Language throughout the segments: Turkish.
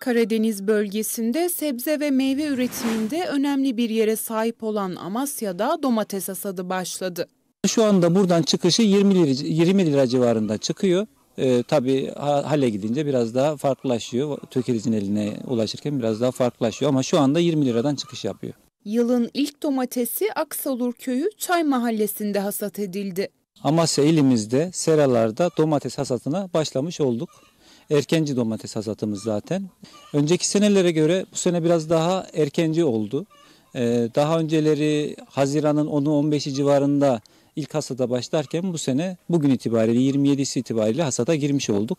Karadeniz bölgesinde sebze ve meyve üretiminde önemli bir yere sahip olan Amasya'da domates hasadı başladı. Şu anda buradan çıkışı 20 lira, 20 lira civarında çıkıyor. Ee, tabii hale gidince biraz daha farklılaşıyor. Tökerizin eline ulaşırken biraz daha farklılaşıyor ama şu anda 20 liradan çıkış yapıyor. Yılın ilk domatesi Aksalur Köyü Çay Mahallesi'nde hasat edildi. Amasya ilimizde seralarda domates hasatına başlamış olduk erkenci domates hasatımız zaten. Önceki senelere göre bu sene biraz daha erkenci oldu. Ee, daha önceleri Haziran'ın 10'u 15'i civarında ilk hasata başlarken bu sene bugün itibariyle 27'si itibariyle hasata girmiş olduk.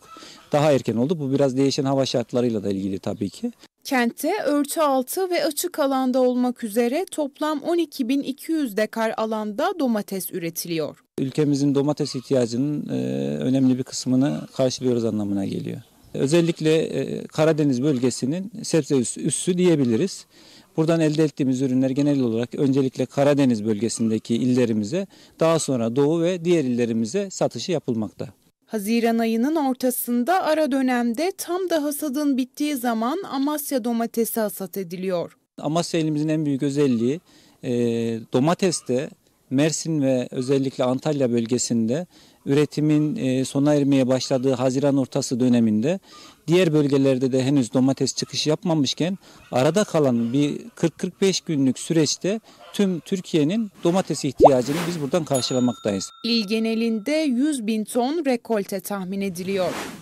Daha erken oldu. Bu biraz değişen hava şartlarıyla da ilgili tabii ki. Kentte örtü altı ve açık alanda olmak üzere toplam 12.200 dekar alanda domates üretiliyor. Ülkemizin domates ihtiyacının e, önemli bir kısmını karşılıyoruz anlamına geliyor. Özellikle e, Karadeniz bölgesinin sebze üssü diyebiliriz. Buradan elde ettiğimiz ürünler genel olarak öncelikle Karadeniz bölgesindeki illerimize, daha sonra Doğu ve diğer illerimize satışı yapılmakta. Haziran ayının ortasında ara dönemde tam da hasadın bittiği zaman Amasya domatesi hasat ediliyor. Amasya elimizin en büyük özelliği e, domateste Mersin ve özellikle Antalya bölgesinde üretimin e, sona ermeye başladığı Haziran ortası döneminde diğer bölgelerde de henüz domates çıkışı yapmamışken arada kalan bir 40-45 günlük süreçte tüm Türkiye'nin domates ihtiyacını biz buradan karşılamaktayız. İl genelinde 100 bin ton rekolte tahmin ediliyor.